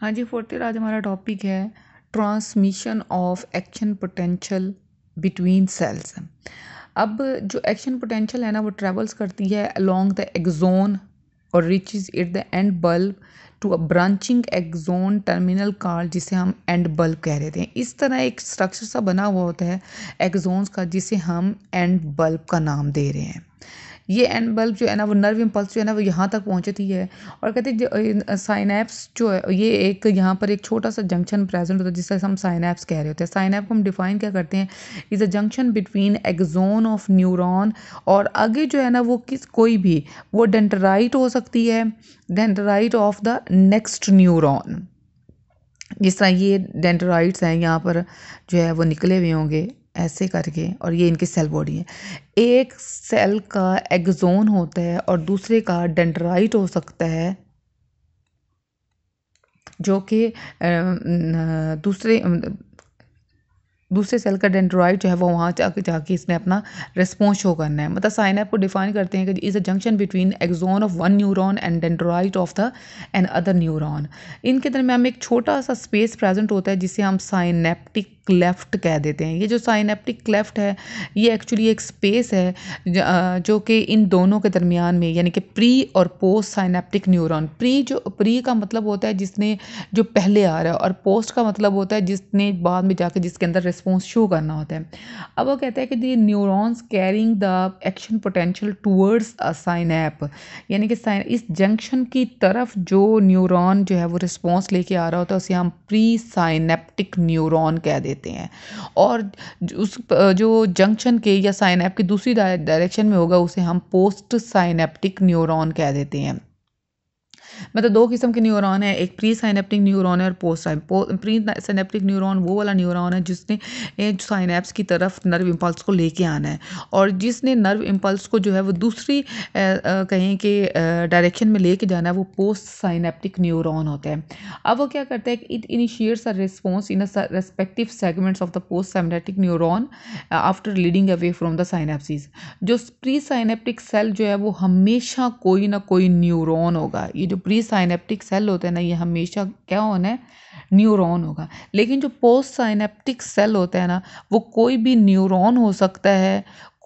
हाँ जी fourth year आज हमारा टॉपिक है transmission of action potential between cells अब जो एक्शन पोटेंशियल है ना वो ट्रेवल्स करती है अलोंग द एग्जोन और is it the end bulb to a branching axon terminal cord जिसे हम एंड बल्ब कह रहे थे इस तरह एक स्ट्रक्चर सा बना हुआ होता है एग्जोन्स का जिसे हम एंड बल्ब का नाम दे रहे हैं ये एंड बल्ब जो है ना वो नर्व इम्पल्स जो है ना वो यहाँ तक पहुँचती है और कहते हैं साइनैप्स जो है ये एक यहाँ पर एक छोटा सा जंक्शन प्रेजेंट होता है जिससे हम साइनैप्स कह रहे होते हैं साइनैप को हम डिफाइन क्या करते हैं is a junction between axon of neuron और आगे जो है ना वो किस कोई भी वो डेंटराइट हो सकती है dendrite of the next neuron जिस तरह ये डेंटराइट्स हैं यहाँ पर जो है वो निकले हुए होंगे ऐसे करके और ये इनकी सेल बॉडी है एक सेल का एग्जोन होता है और दूसरे का डेंड्राइट हो सकता है जो कि दूसरे दूसरे सेल का डेंड्राइट जो है वो वहाँ जाके जाके इसने अपना रिस्पॉन्स शो करना है मतलब साइन को डिफाइन करते हैं कि is a junction between axon of one neuron and dendrite of the and other neuron इनके दरम्यान एक छोटा सा स्पेस प्रेजेंट होता है जिसे हम साइनेप्टिक क्लेफ्ट कह देते हैं ये जो साइनेप्टिक क्लेफ्ट है ये एक्चुअली एक स्पेस है जो कि इन दोनों के दरमियान में यानी कि प्री और पोस्ट साइनेप्टिक न्यूरॉन प्री जो प्री का मतलब होता है जिसने जो पहले आ रहा है और पोस्ट का मतलब होता है जिसने बाद में जाके जिसके अंदर रिस्पॉन्स शो करना होता है अब वो कहते हैं कि the neurons carrying the action potential towards a synapse यानी कि साइन इस जंक्शन की तरफ जो न्यूरॉन जो है वो रिस्पॉन्स लेके आ रहा होता है उसे हम प्री साइनेप्टिक न्यूरॉन कह देते देते हैं और उस जो जंक्शन के या साइनैप की दूसरी डायरेक्शन में होगा उसे हम पोस्ट साइनेप्टिक न्यूरॉन कह देते हैं मतलब दो किस्म के न्यूरॉन है एक प्री साइनेप्टिक न्यूरॉन है और पोस्ट प्री साइनेप्टिक न्यूरॉन वो वाला न्यूरॉन है जिसने साइनेप्स की तरफ नर्व इम्पल्स को लेके आना है और जिसने नर्व इम्पल्स को जो है वो दूसरी कहें कि डायरेक्शन में लेके जाना है वो पोस्ट साइनेप्टिक न्यूरॉन होता है अब वो क्या करता है कि it initiates a response in respective segments of the post synaptic neuron after leading away from the synapsis जो प्री साइनेप्टिक सेल जो है वो हमेशा कोई ना कोई न्यूरॉन होगा ये जो प्री साइनेप्टिक सेल होता है ना ये हमेशा क्या होना है न्यूरॉन होगा लेकिन जो पोस्ट साइनेप्टिक सेल होता है ना वो कोई भी न्यूरॉन हो सकता है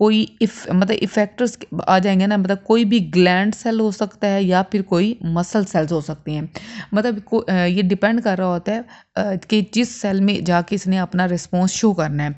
कोई इफ मतलब इफेक्टर्स आ जाएंगे ना मतलब कोई भी ग्लैंड सेल हो सकता है या फिर कोई मसल सेल्स हो सकती हैं मतलब को, ये डिपेंड कर रहा होता है कि जिस सेल में जाके इसने अपना रिस्पॉन्स शो करना है